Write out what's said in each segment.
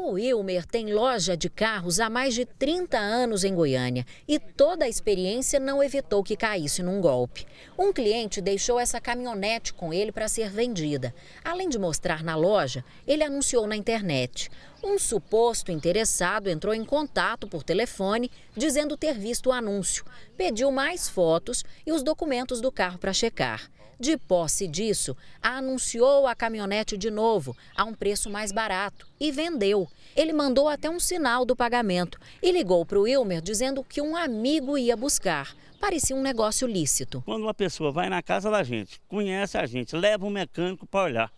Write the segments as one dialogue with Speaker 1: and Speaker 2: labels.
Speaker 1: O Wilmer tem loja de carros há mais de 30 anos em Goiânia e toda a experiência não evitou que caísse num golpe. Um cliente deixou essa caminhonete com ele para ser vendida. Além de mostrar na loja, ele anunciou na internet. Um suposto interessado entrou em contato por telefone dizendo ter visto o anúncio, pediu mais fotos e os documentos do carro para checar. De posse disso, anunciou a caminhonete de novo, a um preço mais barato e vendeu. Ele mandou até um sinal do pagamento e ligou para o Wilmer dizendo que um amigo ia buscar. Parecia um negócio lícito. Quando uma pessoa vai na casa da gente, conhece a gente, leva um mecânico para olhar,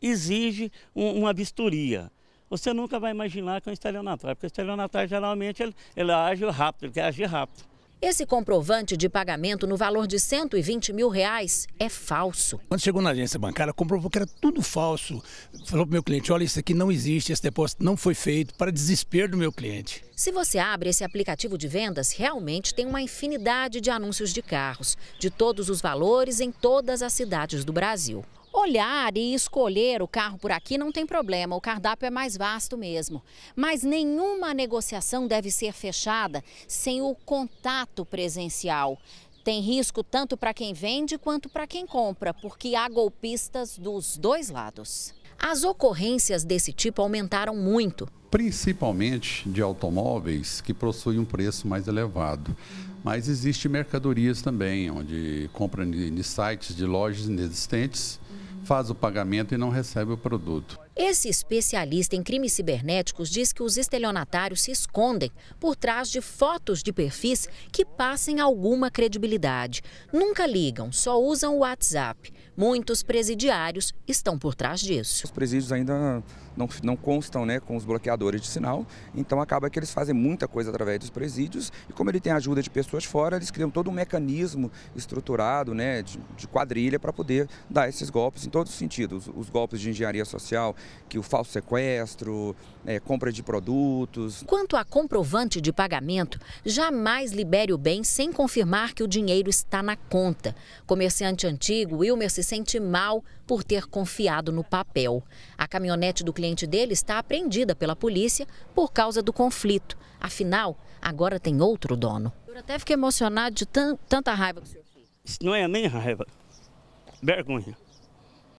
Speaker 1: exige um, uma vistoria. Você nunca vai imaginar que é um estelionatário, porque o estelionatário geralmente ele, ele age rápido, ele quer agir rápido. Esse comprovante de pagamento no valor de 120 mil reais é falso. Quando chegou na agência bancária, comprovou que era tudo falso. Falou para o meu cliente, olha, isso aqui não existe, esse depósito não foi feito, para desespero do meu cliente. Se você abre esse aplicativo de vendas, realmente tem uma infinidade de anúncios de carros, de todos os valores em todas as cidades do Brasil olhar e escolher o carro por aqui não tem problema, o cardápio é mais vasto mesmo. Mas nenhuma negociação deve ser fechada sem o contato presencial. Tem risco tanto para quem vende quanto para quem compra, porque há golpistas dos dois lados. As ocorrências desse tipo aumentaram muito. Principalmente de automóveis que possuem um preço mais elevado. Mas existe mercadorias também, onde compram em de sites de lojas inexistentes faz o pagamento e não recebe o produto. Esse especialista em crimes cibernéticos diz que os estelionatários se escondem por trás de fotos de perfis que passem alguma credibilidade. Nunca ligam, só usam o WhatsApp. Muitos presidiários estão por trás disso. Os presídios ainda não, não constam né, com os bloqueadores de sinal, então acaba que eles fazem muita coisa através dos presídios e como ele tem ajuda de pessoas fora, eles criam todo um mecanismo estruturado né, de, de quadrilha para poder dar esses golpes em todos os sentidos. Os golpes de engenharia social, que o falso sequestro, é, compra de produtos. Quanto a comprovante de pagamento, jamais libere o bem sem confirmar que o dinheiro está na conta. Comerciante antigo, Wilmer se sente mal por ter confiado no papel. A caminhonete do cliente dele está apreendida pela polícia por causa do conflito. Afinal, agora tem outro dono. Eu até fiquei emocionado de tanta raiva que o senhor fez. Isso não é nem raiva, vergonha.